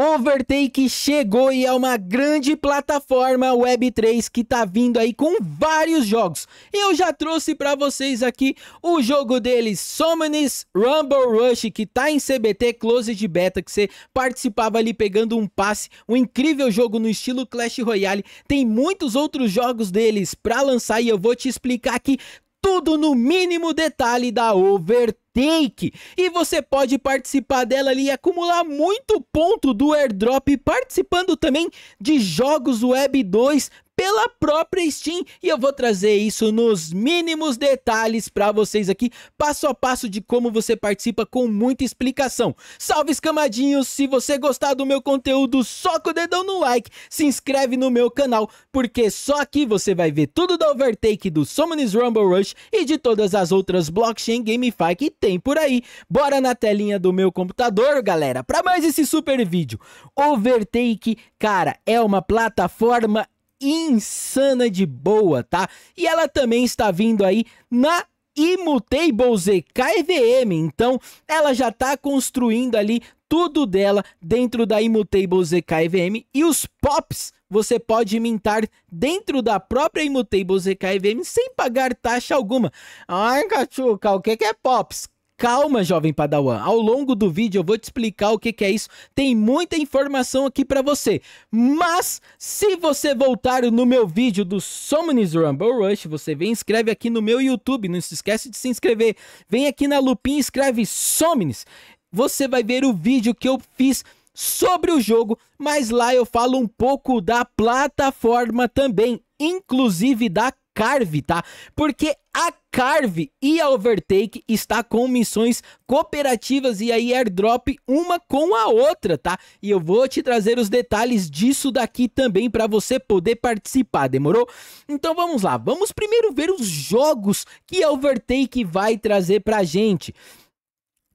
Overtake chegou e é uma grande plataforma Web3 que tá vindo aí com vários jogos. Eu já trouxe para vocês aqui o jogo deles, Summoners Rumble Rush, que tá em CBT Closed Beta, que você participava ali pegando um passe, um incrível jogo no estilo Clash Royale. Tem muitos outros jogos deles para lançar e eu vou te explicar aqui tudo no mínimo detalhe da overtake. E você pode participar dela ali e acumular muito ponto do airdrop, participando também de jogos web 2 pela própria Steam e eu vou trazer isso nos mínimos detalhes para vocês aqui, passo a passo de como você participa com muita explicação. Salve escamadinhos, se você gostar do meu conteúdo, soca o dedão no like, se inscreve no meu canal, porque só aqui você vai ver tudo da Overtake, do Summoners Rumble Rush e de todas as outras blockchain GameFi que tem por aí. Bora na telinha do meu computador, galera, para mais esse super vídeo. Overtake, cara, é uma plataforma insana de boa, tá? E ela também está vindo aí na ZK EVM. então ela já está construindo ali tudo dela dentro da ZK EVM. e os pops você pode mintar dentro da própria ZK EVM sem pagar taxa alguma. Ai, Cachuca, o que é pops? Calma, jovem Padawan. Ao longo do vídeo eu vou te explicar o que, que é isso. Tem muita informação aqui para você. Mas, se você voltar no meu vídeo do Summoners Rumble Rush, você vem e escreve aqui no meu YouTube. Não se esquece de se inscrever. Vem aqui na lupinha e escreve Summoners. Você vai ver o vídeo que eu fiz sobre o jogo, mas lá eu falo um pouco da plataforma também, inclusive da Carve, tá? Porque a Carve e a Overtake está com missões cooperativas e aí airdrop uma com a outra, tá? E eu vou te trazer os detalhes disso daqui também para você poder participar, demorou? Então vamos lá, vamos primeiro ver os jogos que a Overtake vai trazer pra gente.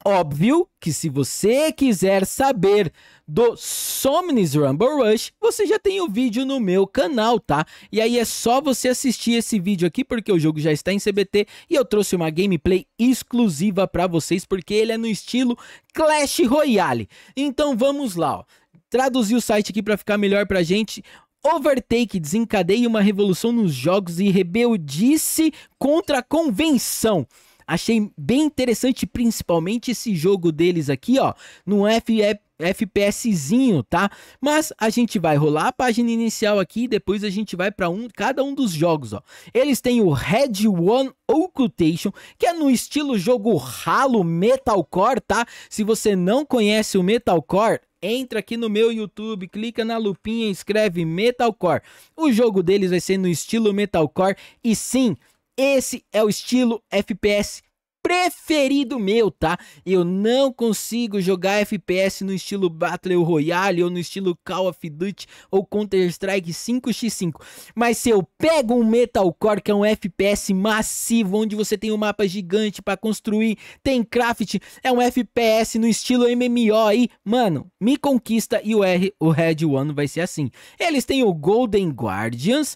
Óbvio que se você quiser saber do Somnis Rumble Rush, você já tem o vídeo no meu canal, tá? E aí é só você assistir esse vídeo aqui, porque o jogo já está em CBT e eu trouxe uma gameplay exclusiva para vocês, porque ele é no estilo Clash Royale. Então vamos lá, ó. Traduzir o site aqui para ficar melhor pra gente. Overtake desencadeia uma revolução nos jogos e rebeldice contra a convenção. Achei bem interessante, principalmente esse jogo deles aqui, ó, no FF FPSzinho, tá? Mas a gente vai rolar a página inicial aqui e depois a gente vai para um, cada um dos jogos, ó. Eles têm o Red One Occultation, que é no estilo jogo ralo metalcore, tá? Se você não conhece o metalcore, entra aqui no meu YouTube, clica na lupinha e escreve metalcore. O jogo deles vai ser no estilo metalcore e sim, esse é o estilo FPS preferido meu, tá? Eu não consigo jogar FPS no estilo Battle Royale ou no estilo Call of Duty ou Counter-Strike 5x5. Mas se eu pego um Metalcore, que é um FPS massivo, onde você tem um mapa gigante para construir, tem craft, é um FPS no estilo MMO aí, mano, me conquista e o R, o Red One vai ser assim. Eles têm o Golden Guardians,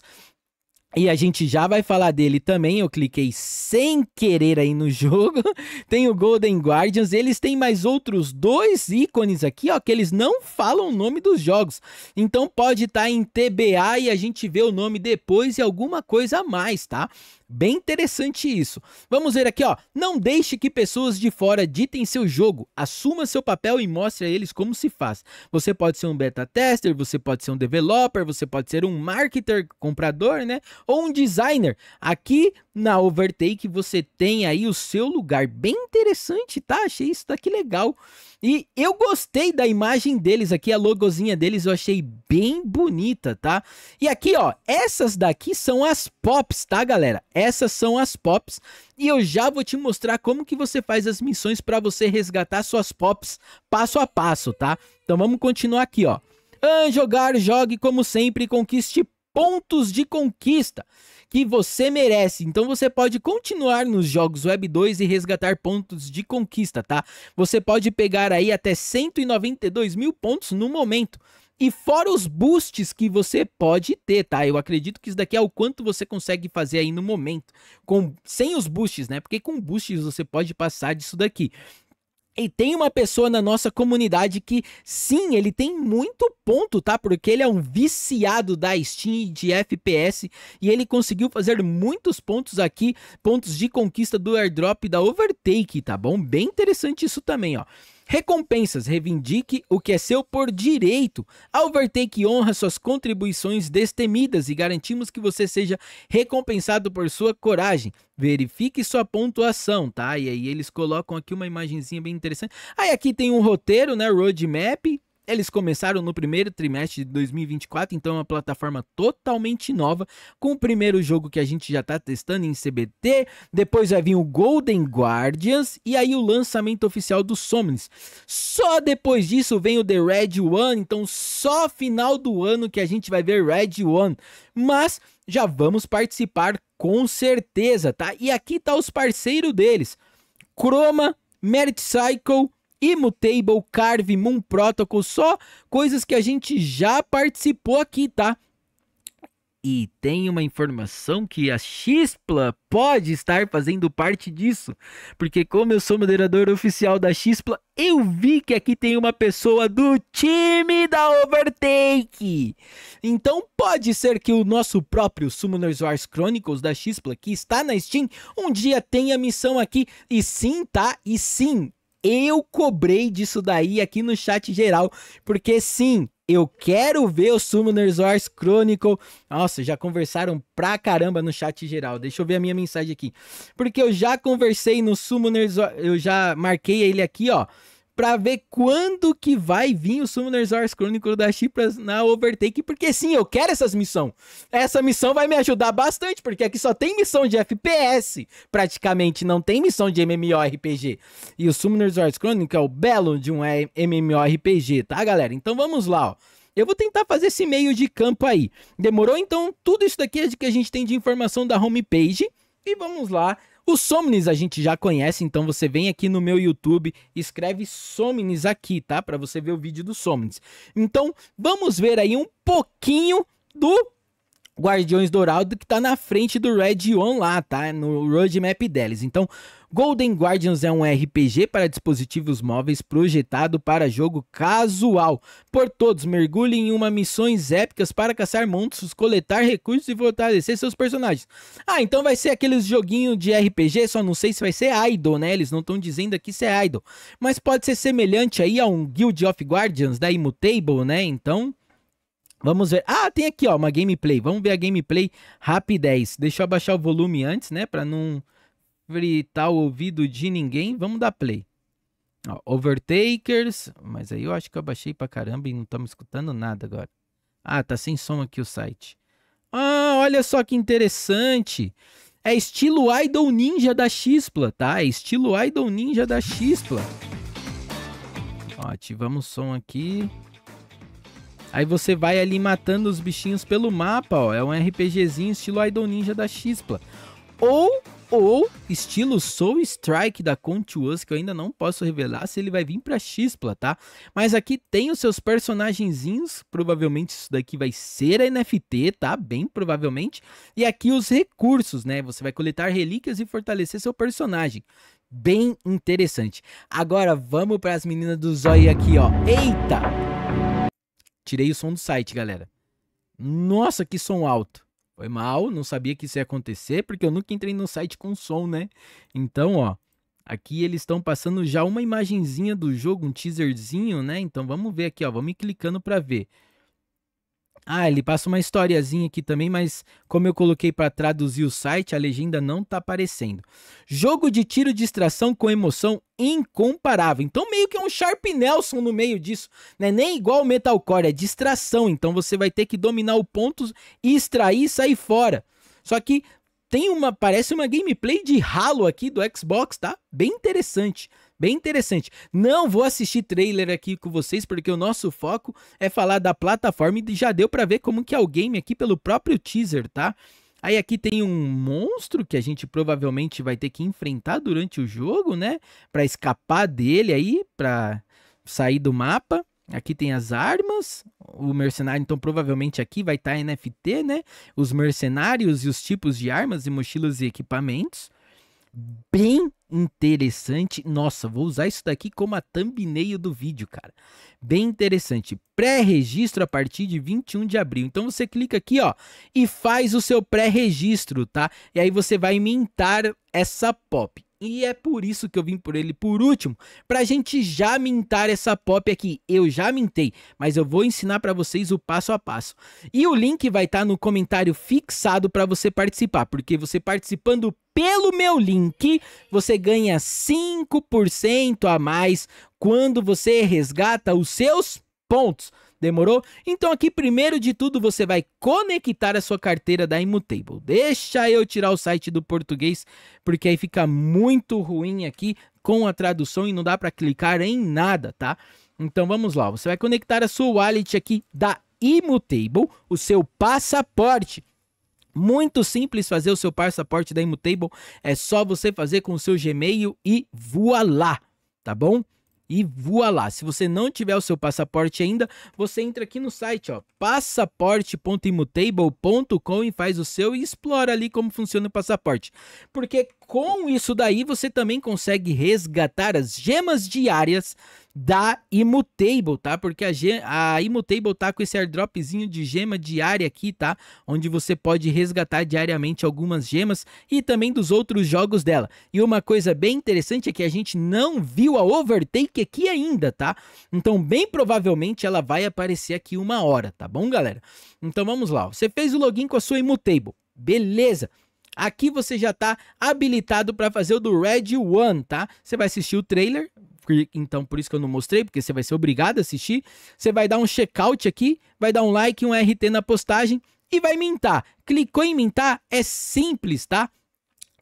e a gente já vai falar dele também. Eu cliquei sem querer aí no jogo. Tem o Golden Guardians. Eles têm mais outros dois ícones aqui, ó, que eles não falam o nome dos jogos. Então pode estar tá em TBA e a gente vê o nome depois e alguma coisa a mais, tá? Bem interessante isso. Vamos ver aqui, ó. Não deixe que pessoas de fora ditem seu jogo. Assuma seu papel e mostre a eles como se faz. Você pode ser um beta tester, você pode ser um developer, você pode ser um marketer, comprador, né? Ou um designer. Aqui na Overtake você tem aí o seu lugar. Bem interessante, tá? Achei isso daqui legal. E eu gostei da imagem deles aqui, a logozinha deles eu achei bem bonita, tá? E aqui, ó, essas daqui são as Pops, tá, galera? Essas são as Pops e eu já vou te mostrar como que você faz as missões para você resgatar suas Pops passo a passo, tá? Então vamos continuar aqui, ó. Ah, jogar, jogue como sempre, conquiste pontos de conquista que você merece. Então você pode continuar nos jogos Web 2 e resgatar pontos de conquista, tá? Você pode pegar aí até 192 mil pontos no momento. E fora os boosts que você pode ter, tá? Eu acredito que isso daqui é o quanto você consegue fazer aí no momento. Com, sem os boosts, né? Porque com boosts você pode passar disso daqui. E tem uma pessoa na nossa comunidade que, sim, ele tem muito ponto, tá? Porque ele é um viciado da Steam de FPS e ele conseguiu fazer muitos pontos aqui, pontos de conquista do airdrop da Overtake, tá bom? Bem interessante isso também, ó. Recompensas, reivindique o que é seu por direito. A Overtake honra suas contribuições destemidas e garantimos que você seja recompensado por sua coragem. Verifique sua pontuação, tá? E aí eles colocam aqui uma imagenzinha bem interessante. Aí aqui tem um roteiro, né? Roadmap, eles começaram no primeiro trimestre de 2024, então é uma plataforma totalmente nova, com o primeiro jogo que a gente já está testando em CBT, depois vai vir o Golden Guardians e aí o lançamento oficial do Somnis. Só depois disso vem o The Red One, então só final do ano que a gente vai ver Red One. Mas já vamos participar com certeza, tá? E aqui tá os parceiros deles. Chroma, Merit Cycle, Immutable, Carve, Moon Protocol, só coisas que a gente já participou aqui, tá? E tem uma informação que a Xpla pode estar fazendo parte disso, porque como eu sou moderador oficial da Xpla, eu vi que aqui tem uma pessoa do time da Overtake. Então pode ser que o nosso próprio Summoners Wars Chronicles da Xpla, que está na Steam, um dia tenha missão aqui. E sim, tá? E sim, eu cobrei disso daí aqui no chat geral, porque sim, eu quero ver o Summoners Wars Chronicle. Nossa, já conversaram pra caramba no chat geral. Deixa eu ver a minha mensagem aqui. Porque eu já conversei no Summoners, eu já marquei ele aqui, ó para ver quando que vai vir o Summoner's Wars Chronicle da Chipras na Overtake, porque sim, eu quero essas missões. Essa missão vai me ajudar bastante, porque aqui só tem missão de FPS, praticamente, não tem missão de MMORPG. E o Summoner's Wars Chronicle é o belo de um MMORPG, tá, galera? Então vamos lá, ó. Eu vou tentar fazer esse meio de campo aí. Demorou? Então, tudo isso daqui é de que a gente tem de informação da homepage. E vamos lá o Somnis a gente já conhece, então você vem aqui no meu YouTube, escreve Somnis aqui, tá? Para você ver o vídeo do Somnis. Então, vamos ver aí um pouquinho do Guardiões Dourado que tá na frente do Red One lá, tá? No roadmap deles. Então, Golden Guardians é um RPG para dispositivos móveis projetado para jogo casual. Por todos, mergulhe em uma missões épicas para caçar monstros, coletar recursos e fortalecer seus personagens. Ah, então vai ser aqueles joguinho de RPG, só não sei se vai ser idol, né? Eles não estão dizendo aqui se é idol, mas pode ser semelhante aí a um Guild of Guardians da Immutable, né? Então, Vamos ver. Ah, tem aqui, ó, uma gameplay. Vamos ver a gameplay rapidez. Deixa eu abaixar o volume antes, né, para não fritar o ouvido de ninguém, vamos dar play. Ó, overtakers, mas aí eu acho que eu abaixei pra caramba e não estamos escutando nada agora. Ah, tá sem som aqui o site. Ah, olha só que interessante. É estilo Idol Ninja da Xpla, tá? É estilo Idol Ninja da Xpla. Ó, ativamos o som aqui. Aí você vai ali matando os bichinhos pelo mapa, ó. É um RPGzinho estilo Idol Ninja da Xpla. Ou ou estilo Soul Strike da Contuous, que eu ainda não posso revelar se ele vai vir para Xpla, tá? Mas aqui tem os seus personagenzinhos, provavelmente isso daqui vai ser a NFT, tá? Bem provavelmente. E aqui os recursos, né? Você vai coletar relíquias e fortalecer seu personagem. Bem interessante. Agora vamos para as meninas do Zói aqui, ó. Eita! Tirei o som do site, galera. Nossa, que som alto. Foi mal, não sabia que isso ia acontecer, porque eu nunca entrei no site com som, né? Então, ó, aqui eles estão passando já uma imagenzinha do jogo, um teaserzinho, né? Então vamos ver aqui, ó, vamos clicando para ver. Ah, ele passa uma historiazinha aqui também, mas como eu coloquei para traduzir o site, a legenda não tá aparecendo. Jogo de tiro de distração com emoção incomparável. Então meio que é um Sharp Nelson no meio disso, né? Nem igual metalcore, é distração, então você vai ter que dominar o ponto e extrair e sair fora. Só que tem uma, parece uma gameplay de Halo aqui do Xbox, tá? Bem interessante bem interessante. Não vou assistir trailer aqui com vocês, porque o nosso foco é falar da plataforma e já deu para ver como que é o game aqui pelo próprio teaser, tá? Aí aqui tem um monstro que a gente provavelmente vai ter que enfrentar durante o jogo, né? Para escapar dele aí, para sair do mapa. Aqui tem as armas, o mercenário, então provavelmente aqui vai estar tá NFT, né? Os mercenários e os tipos de armas e mochilas e equipamentos. Bem interessante. Nossa, vou usar isso daqui como a thumbnail do vídeo, cara. Bem interessante. Pré-registro a partir de 21 de abril. Então você clica aqui, ó, e faz o seu pré-registro, tá? E aí você vai inventar essa pop. E é por isso que eu vim por ele por último, pra gente já mintar essa pop aqui. Eu já mintei, mas eu vou ensinar para vocês o passo a passo. E o link vai estar tá no comentário fixado para você participar, porque você participando pelo meu link, você ganha 5% a mais quando você resgata os seus pontos. Demorou? Então aqui primeiro de tudo você vai conectar a sua carteira da Immutable. Deixa eu tirar o site do português, porque aí fica muito ruim aqui com a tradução e não dá para clicar em nada, tá? Então vamos lá, você vai conectar a sua wallet aqui da Immutable, o seu passaporte. Muito simples fazer o seu passaporte da Immutable, é só você fazer com o seu Gmail e voilá, tá bom? E voa lá. Se você não tiver o seu passaporte ainda, você entra aqui no site, ó, passaporte.imutable.com e faz o seu e explora ali como funciona o passaporte. Porque com isso daí você também consegue resgatar as gemas diárias da Imutable, tá? Porque a, a Imutable tá com esse airdropzinho de gema diária aqui, tá? Onde você pode resgatar diariamente algumas gemas e também dos outros jogos dela. E uma coisa bem interessante é que a gente não viu a Overtake aqui ainda, tá? Então, bem provavelmente ela vai aparecer aqui uma hora, tá bom, galera? Então, vamos lá. Você fez o login com a sua Imutable. Beleza. Aqui você já está habilitado para fazer o do Red One, tá? Você vai assistir o trailer, então por isso que eu não mostrei, porque você vai ser obrigado a assistir. Você vai dar um checkout aqui, vai dar um like, um RT na postagem e vai mintar. Clicou em mintar? É simples, tá?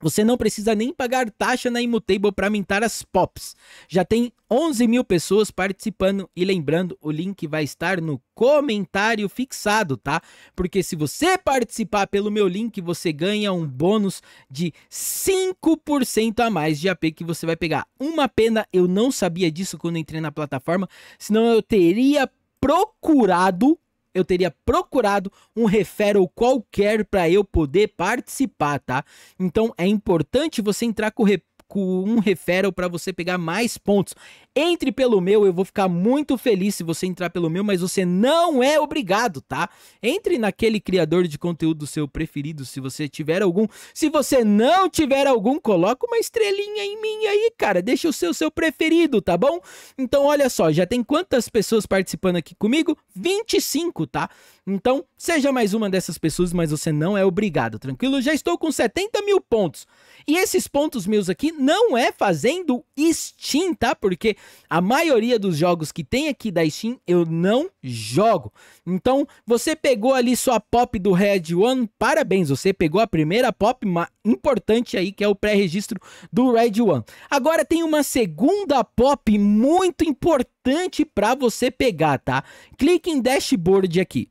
Você não precisa nem pagar taxa na Imutable para mintar as POPs. Já tem 11 mil pessoas participando e lembrando, o link vai estar no comentário fixado, tá? Porque se você participar pelo meu link, você ganha um bônus de 5% a mais de AP que você vai pegar. Uma pena, eu não sabia disso quando entrei na plataforma, senão eu teria procurado eu teria procurado um referral qualquer para eu poder participar, tá? Então é importante você entrar com o um referral para você pegar mais pontos. Entre pelo meu, eu vou ficar muito feliz se você entrar pelo meu, mas você não é obrigado, tá? Entre naquele criador de conteúdo seu preferido, se você tiver algum. Se você não tiver algum, coloca uma estrelinha em mim aí, cara. Deixa o seu seu preferido, tá bom? Então olha só, já tem quantas pessoas participando aqui comigo? 25, tá? Então, seja mais uma dessas pessoas, mas você não é obrigado, tranquilo? Já estou com 70 mil pontos. E esses pontos meus aqui não é fazendo Steam, tá? Porque a maioria dos jogos que tem aqui da Steam eu não jogo. Então, você pegou ali sua pop do Red One, parabéns, você pegou a primeira pop importante aí, que é o pré-registro do Red One. Agora tem uma segunda pop muito importante para você pegar, tá? Clique em dashboard aqui.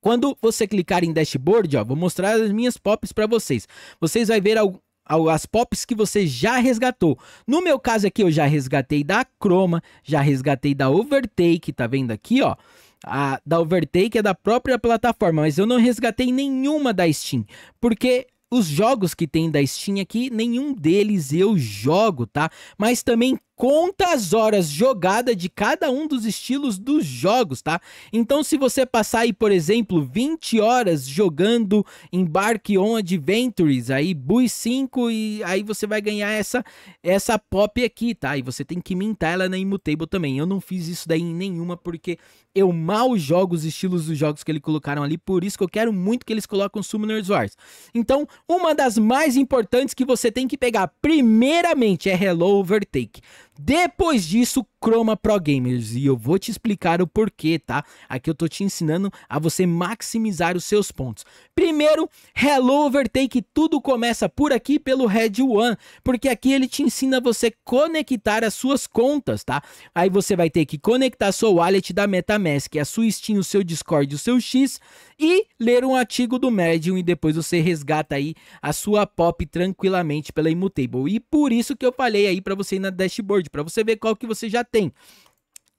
Quando você clicar em dashboard, ó, vou mostrar as minhas pops para vocês. Vocês vai ver as pops que você já resgatou. No meu caso aqui, eu já resgatei da Chroma, já resgatei da Overtake, tá vendo aqui, ó? A, da Overtake é da própria plataforma, mas eu não resgatei nenhuma da Steam, porque os jogos que tem da Steam aqui, nenhum deles eu jogo, tá? Mas também conta as horas jogada de cada um dos estilos dos jogos, tá? Então, se você passar aí, por exemplo, 20 horas jogando Embarque on Adventures, aí Bui 5 e aí você vai ganhar essa essa pop aqui, tá? E você tem que mintar ela na Immutable também. Eu não fiz isso daí em nenhuma porque eu mal jogo os estilos dos jogos que eles colocaram ali, por isso que eu quero muito que eles colocam Summoner's Wars. Então, uma das mais importantes que você tem que pegar primeiramente é Hello Overtake. Depois disso, Chroma Pro Gamers e eu vou te explicar o porquê, tá? Aqui eu tô te ensinando a você maximizar os seus pontos. Primeiro, Hello Overtake, tudo começa por aqui pelo Red One, porque aqui ele te ensina a você conectar as suas contas, tá? Aí você vai ter que conectar sua wallet da MetaMask, a sua Steam, o seu Discord, o seu X e ler um artigo do Medium e depois você resgata aí a sua pop tranquilamente pela Immutable. E por isso que eu falei aí para você ir na dashboard, para você ver qual que você já tem.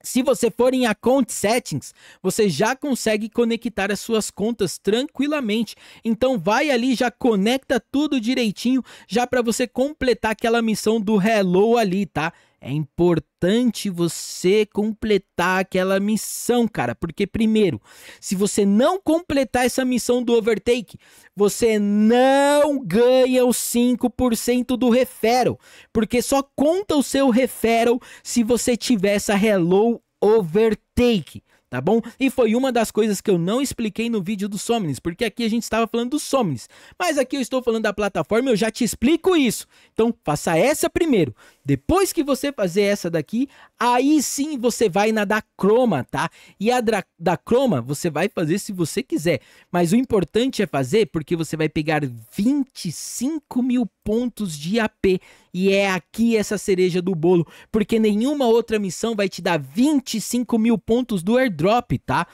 Se você for em Account Settings, você já consegue conectar as suas contas tranquilamente. Então vai ali, já conecta tudo direitinho, já para você completar aquela missão do Hello ali, tá? É importante você completar aquela missão, cara, porque primeiro, se você não completar essa missão do overtake, você não ganha os 5% do referral, porque só conta o seu referral se você tiver essa hello overtake tá bom? E foi uma das coisas que eu não expliquei no vídeo do Somnis, porque aqui a gente estava falando do Somnis, mas aqui eu estou falando da plataforma, eu já te explico isso. Então, faça essa primeiro. Depois que você fazer essa daqui, aí sim você vai na da croma, tá? E a da croma você vai fazer se você quiser. Mas o importante é fazer porque você vai pegar 25 mil pontos de AP. E é aqui essa cereja do bolo, porque nenhuma outra missão vai te dar 25 mil pontos do airdrop, tá?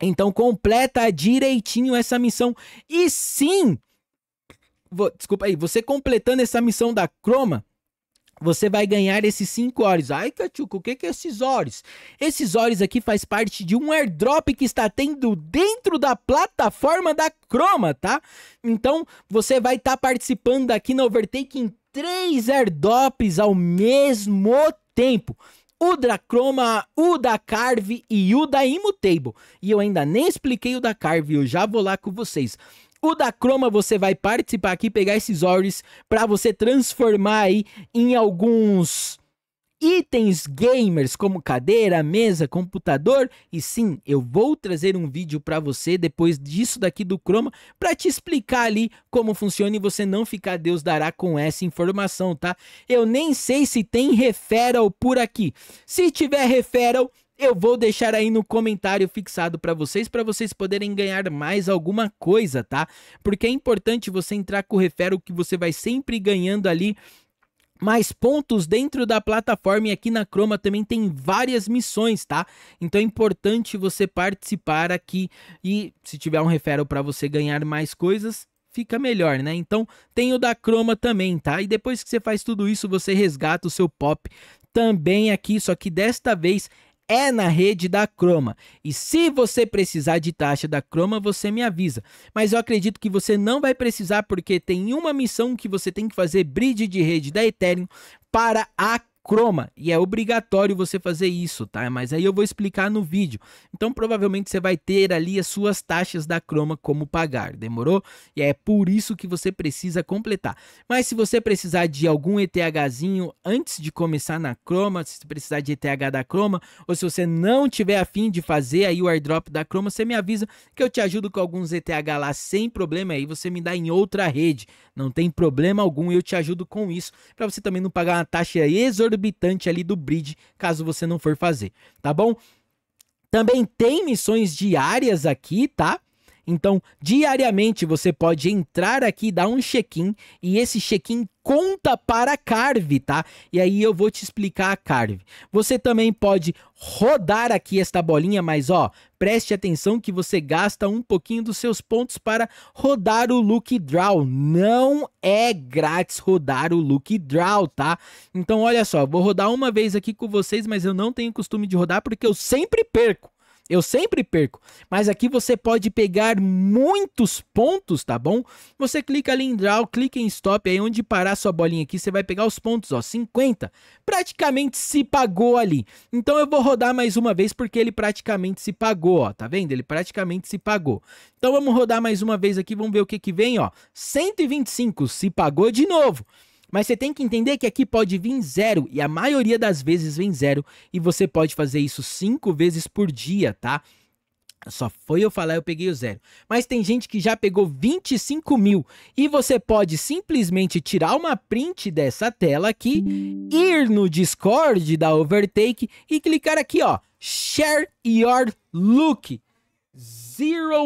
Então completa direitinho essa missão. E sim, desculpa aí, você completando essa missão da Croma, você vai ganhar esses 5 ores. Ai, Cachuco, o que, que é esses ores? Esses ores aqui faz parte de um airdrop que está tendo dentro da plataforma da Chroma, tá? Então, você vai estar tá participando aqui na Overtake em 3 airdrops ao mesmo tempo o da Chroma, o da Carve e o da Immutable. E eu ainda nem expliquei o da Carve, eu já vou lá com vocês. O da Chroma você vai participar aqui, pegar esses ores para você transformar aí em alguns itens gamers como cadeira, mesa, computador e sim, eu vou trazer um vídeo para você depois disso daqui do Chroma para te explicar ali como funciona e você não ficar Deus dará com essa informação, tá? Eu nem sei se tem referral por aqui. Se tiver referral, eu vou deixar aí no comentário fixado para vocês, para vocês poderem ganhar mais alguma coisa, tá? Porque é importante você entrar com o refero que você vai sempre ganhando ali mais pontos dentro da plataforma e aqui na Chroma também tem várias missões, tá? Então é importante você participar aqui e se tiver um refero para você ganhar mais coisas, fica melhor, né? Então tem o da Chroma também, tá? E depois que você faz tudo isso, você resgata o seu pop também aqui, só que desta vez é na rede da Croma. E se você precisar de taxa da Croma, você me avisa. Mas eu acredito que você não vai precisar porque tem uma missão que você tem que fazer bridge de rede da Ethereum para a Chroma, e é obrigatório você fazer isso, tá? Mas aí eu vou explicar no vídeo. Então provavelmente você vai ter ali as suas taxas da Chroma como pagar, demorou? E é por isso que você precisa completar. Mas se você precisar de algum ETHzinho antes de começar na Chroma, se precisar de ETH da Chroma, ou se você não tiver afim de fazer aí o airdrop da Chroma, você me avisa que eu te ajudo com alguns ETH lá sem problema, aí você me dá em outra rede, não tem problema algum, eu te ajudo com isso, para você também não pagar uma taxa exorbitante exorbitante ali do bridge, caso você não for fazer, tá bom? Também tem missões diárias aqui, tá? Então, diariamente você pode entrar aqui, dar um check-in e esse check-in conta para a Carve, tá? E aí eu vou te explicar a Carve. Você também pode rodar aqui esta bolinha, mas ó, preste atenção que você gasta um pouquinho dos seus pontos para rodar o Look Draw. Não é grátis rodar o Look Draw, tá? Então olha só, vou rodar uma vez aqui com vocês, mas eu não tenho costume de rodar porque eu sempre perco. Eu sempre perco, mas aqui você pode pegar muitos pontos, tá bom? Você clica ali em draw, clica em stop, aí onde parar sua bolinha aqui, você vai pegar os pontos, ó, 50. Praticamente se pagou ali. Então eu vou rodar mais uma vez porque ele praticamente se pagou, ó, tá vendo? Ele praticamente se pagou. Então vamos rodar mais uma vez aqui, vamos ver o que que vem, ó. 125 se pagou de novo. Mas você tem que entender que aqui pode vir zero, e a maioria das vezes vem zero, e você pode fazer isso cinco vezes por dia, tá? Só foi eu falar, eu peguei o zero. Mas tem gente que já pegou 25 mil. E você pode simplesmente tirar uma print dessa tela aqui, ir no Discord da Overtake e clicar aqui, ó. Share your look. zero,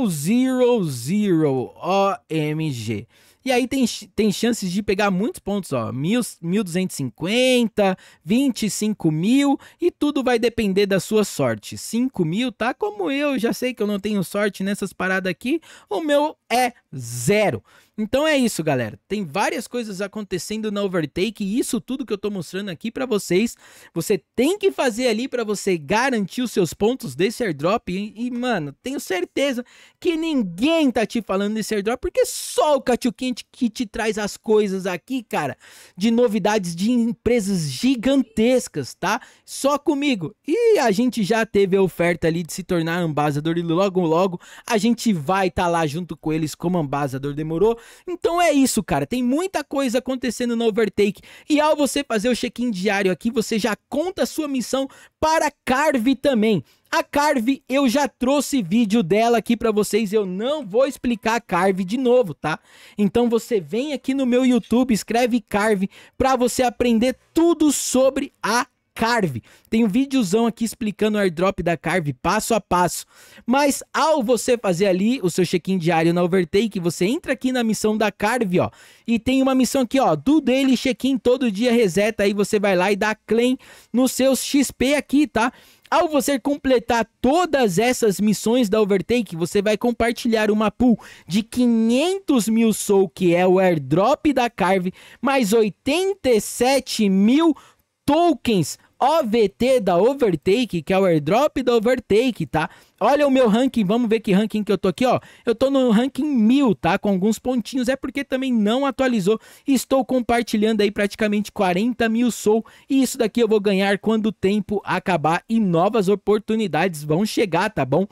OMG. E aí tem, tem chances de pegar muitos pontos, ó, 1.250, 25 mil, e tudo vai depender da sua sorte. 5 mil, tá? Como eu, já sei que eu não tenho sorte nessas paradas aqui, o meu é zero. Então é isso, galera. Tem várias coisas acontecendo na Overtake e isso tudo que eu tô mostrando aqui para vocês, você tem que fazer ali para você garantir os seus pontos desse airdrop e, e, mano, tenho certeza que ninguém tá te falando desse airdrop porque só o Catiu Quente que te traz as coisas aqui, cara, de novidades de empresas gigantescas, tá? Só comigo. E a gente já teve a oferta ali de se tornar ambassador e logo logo a gente vai estar tá lá junto com ele eles a ambasador, demorou? Então é isso, cara. Tem muita coisa acontecendo no Overtake. E ao você fazer o check-in diário aqui, você já conta a sua missão para Carve também. A Carve, eu já trouxe vídeo dela aqui para vocês, eu não vou explicar a Carve de novo, tá? Então você vem aqui no meu YouTube, escreve Carve para você aprender tudo sobre a Carve. Tem um videozão aqui explicando o airdrop da Carve passo a passo. Mas ao você fazer ali o seu check-in diário na Overtake, você entra aqui na missão da Carve, ó. E tem uma missão aqui, ó, do daily check-in todo dia reseta. Aí você vai lá e dá claim nos seus XP aqui, tá? Ao você completar todas essas missões da Overtake, você vai compartilhar uma pool de 500 mil Soul, que é o airdrop da Carve, mais 87 mil tokens OVT da Overtake, que é o airdrop da Overtake, tá? Olha o meu ranking, vamos ver que ranking que eu tô aqui, ó. Eu tô no ranking mil, tá? Com alguns pontinhos, é porque também não atualizou. Estou compartilhando aí praticamente 40 mil soul. E isso daqui eu vou ganhar quando o tempo acabar e novas oportunidades vão chegar, tá bom?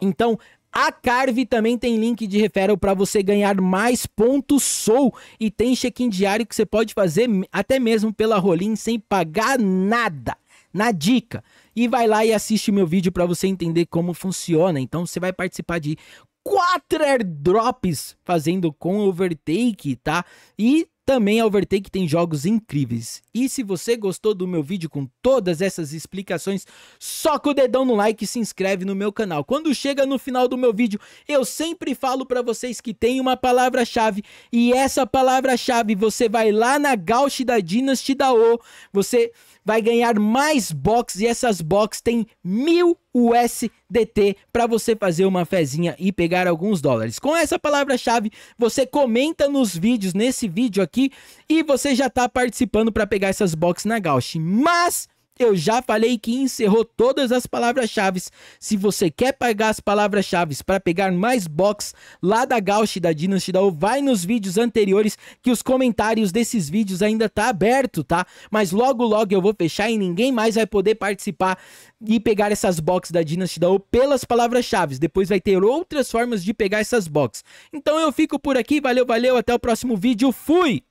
Então, a Carve também tem link de referral para você ganhar mais pontos Sou e tem check-in diário que você pode fazer até mesmo pela Rolin sem pagar nada. Na dica. E vai lá e assiste meu vídeo para você entender como funciona. Então você vai participar de 4 airdrops fazendo com overtake, tá? E também a Overtake tem jogos incríveis. E se você gostou do meu vídeo com todas essas explicações, soca o dedão no like e se inscreve no meu canal. Quando chega no final do meu vídeo, eu sempre falo para vocês que tem uma palavra-chave e essa palavra-chave você vai lá na Gauch da Dynasty da O, você vai ganhar mais box e essas box tem mil USDT para você fazer uma fezinha e pegar alguns dólares. Com essa palavra-chave, você comenta nos vídeos, nesse vídeo aqui, e você já está participando para pegar essas boxes na gauche. Mas eu já falei que encerrou todas as palavras-chave. Se você quer pagar as palavras-chave para pegar mais box lá da Gauch da Dynasty da vai nos vídeos anteriores que os comentários desses vídeos ainda tá aberto, tá? Mas logo logo eu vou fechar e ninguém mais vai poder participar e pegar essas boxes da Dynasty da pelas palavras-chave. Depois vai ter outras formas de pegar essas boxes. Então eu fico por aqui, valeu, valeu, até o próximo vídeo. Fui!